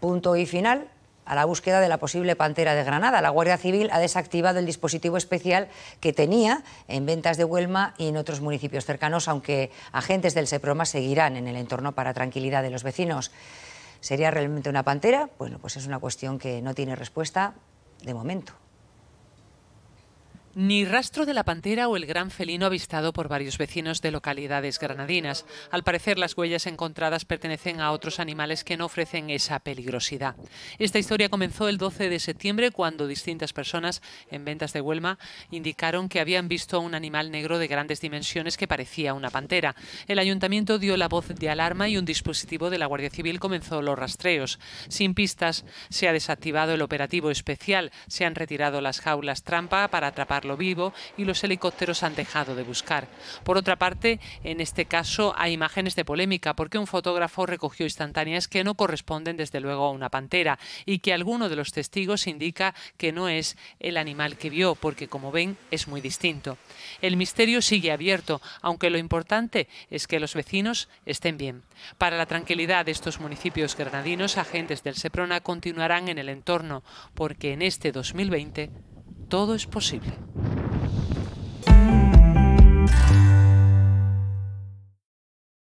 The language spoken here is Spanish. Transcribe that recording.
punto y final a la búsqueda de la posible pantera de Granada. La Guardia Civil ha desactivado el dispositivo especial que tenía en ventas de Huelma y en otros municipios cercanos, aunque agentes del SEPROMA seguirán en el entorno para tranquilidad de los vecinos. ¿Sería realmente una pantera? Bueno, pues es una cuestión que no tiene respuesta de momento. Ni rastro de la pantera o el gran felino avistado por varios vecinos de localidades granadinas. Al parecer, las huellas encontradas pertenecen a otros animales que no ofrecen esa peligrosidad. Esta historia comenzó el 12 de septiembre cuando distintas personas en ventas de Huelma indicaron que habían visto un animal negro de grandes dimensiones que parecía una pantera. El ayuntamiento dio la voz de alarma y un dispositivo de la Guardia Civil comenzó los rastreos. Sin pistas, se ha desactivado el operativo especial, se han retirado las jaulas trampa para atrapar vivo y los helicópteros han dejado de buscar. Por otra parte, en este caso hay imágenes de polémica porque un fotógrafo recogió instantáneas que no corresponden desde luego a una pantera y que alguno de los testigos indica que no es el animal que vio porque como ven es muy distinto. El misterio sigue abierto, aunque lo importante es que los vecinos estén bien. Para la tranquilidad de estos municipios granadinos, agentes del SEPRONA continuarán en el entorno porque en este 2020 todo es posible.